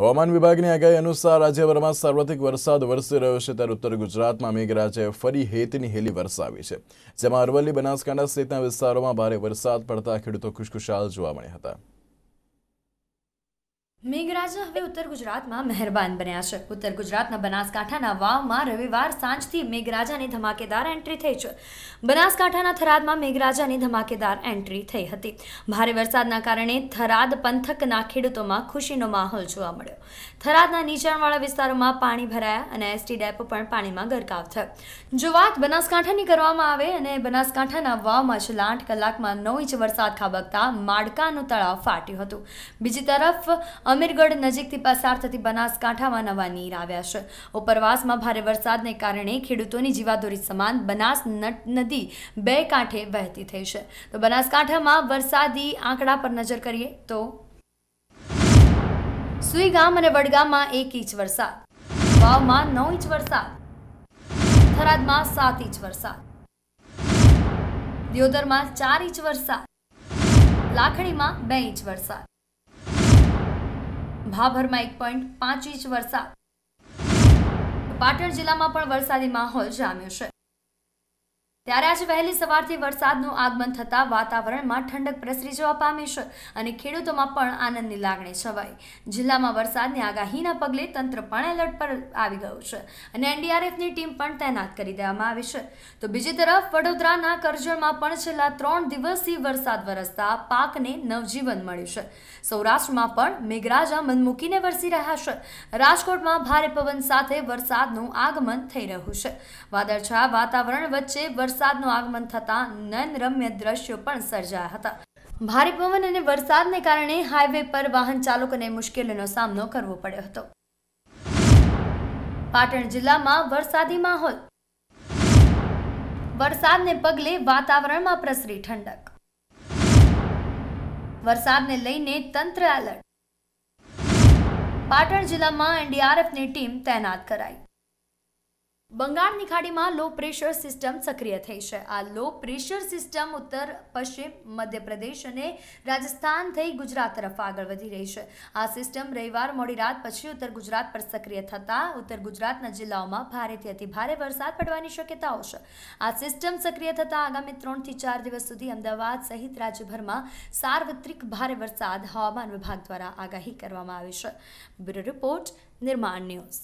હવામાન વિભાગની આગાહી અનુસાર રાજ્યભરમાં સર્વાધિક વરસાદ વરસી રહ્યો છે ત્યારે ઉત્તર ગુજરાતમાં મેઘરાજાએ ફરી હેતની હેલી વરસાવી છે જેમાં અરવલ્લી બનાસકાંઠા સહિતના વિસ્તારોમાં ભારે વરસાદ પડતા ખેડૂતો ખુશખુશાલ જોવા મળ્યા હતા મેઘરાજા હવે ઉત્તર ગુજરાતમાં મહેરબાન બન્યા છે ઉત્તર ગુજરાતના બનાસકાંઠાના વાવમાં રવિવાર સાંજથી મેઘરાજાની ધમાકેદાર એન્ટ્રી થઈ છે બનાસકાંઠાના થરાદમાં મેઘરાજાની ધમાકેદાર એન્ટ્રી થઈ હતી ભારે વરસાદના કારણે થરાદ પંથકના ખેડૂતોમાં ખુશીનો માહોલ જોવા મળ્યો થરાદના નીચાણવાળા વિસ્તારોમાં પાણી ભરાયા અને એસટી ડેપો પણ પાણીમાં ગરકાવ થયો જો વાત બનાસકાંઠાની કરવામાં આવે અને બનાસકાંઠાના વાવમાં છેલ્લા આઠ કલાકમાં નવ ઇંચ વરસાદ ખાબકતા માડકાનું તળાવ ફાટ્યું હતું બીજી તરફ અમીરગઢ નજીકથી પસાર થતી બનાસકાંઠામાં નવા નીર આવ્યા છે ઉપરવાસમાં ભારે વરસાદને કારણે ખેડૂતોની જીવાદોરી સમાન બનાસ નદી બે કાંઠે વહેતી થઈ છે તો બનાસકાંઠામાં વરસાદી આંકડા પર નજર કરીએ તો સુઈગામ અને વડગામમાં એક ઇંચ વરસાદ વાવમાં નવ ઇંચ વરસાદ થરાદમાં સાત ઇંચ વરસાદ દિયોદરમાં ચાર ઇંચ વરસાદ લાખણીમાં બે ઇંચ વરસાદ ભાભરમાં એક પોઈન્ટ પાંચ ઇંચ વરસાદ પાટણ જિલ્લામાં પણ વરસાદી માહોલ જામ્યો છે ત્યારે આજે વહેલી સવારથી વરસાદનું આગમન થતાં વાતાવરણમાં ઠંડક પ્રસરી જવા પામી છે અને ખેડૂતોમાં પણ આનંદની લાગણી છવાઈ જિલ્લામાં વરસાદની આગાહીના પગલે તંત્ર પણ એલર્ટ પર આવી ગયું છે અને એનડીઆરએફની ટીમ પણ તૈનાત કરી દેવામાં આવી છે તો બીજી તરફ વડોદરાના કરજણમાં પણ છેલ્લા ત્રણ દિવસથી વરસાદ વરસતા પાકને નવજીવન મળ્યું છે સૌરાષ્ટ્રમાં પણ મેઘરાજા મનમૂકીને વરસી રહ્યા છે રાજકોટમાં ભારે પવન સાથે વરસાદનું આગમન થઈ રહ્યું છે વાદળછાયા વાતાવરણ વચ્ચે વરસાદ વરસાદનું આગમન થતાં નયનરમ્ય દ્રશ્યો પણ સર્જાયા હતા ભારે પવન અને વરસાદને કારણે હાઈવે પર વાહન ચાલકોને મુશ્કેલીનો સામનો કરવો પડ્યો હતો પાટણ જિલ્લામાં વરસાદી માહોલ વરસાદને પગલે વાતાવરણમાં પ્રસરી ઠંડક વરસાદને લઈને તંત્ર એલર્ટ પાટણ જિલ્લામાં એનડીઆરએફની ટીમ તૈનાત કરાઈ બંગાળની ખાડીમાં લો પ્રેશર સિસ્ટમ સક્રિય થઈ છે આ લો પ્રેશર સિસ્ટમ ઉત્તર પશ્ચિમ મધ્યપ્રદેશ અને રાજસ્થાન થઈ ગુજરાત તરફ આગળ વધી રહી છે આ સિસ્ટમ રવિવાર મોડી રાત પછી ઉત્તર ગુજરાત પર સક્રિય થતાં ઉત્તર ગુજરાતના જિલ્લાઓમાં ભારેથી અતિ ભારે વરસાદ પડવાની શક્યતાઓ છે આ સિસ્ટમ સક્રિય થતાં આગામી ત્રણથી ચાર દિવસ સુધી અમદાવાદ સહિત રાજ્યભરમાં સાર્વત્રિક ભારે વરસાદ હવામાન વિભાગ દ્વારા આગાહી કરવામાં આવી છે બ્યુરો રિપોર્ટ નિર્માણ ન્યૂઝ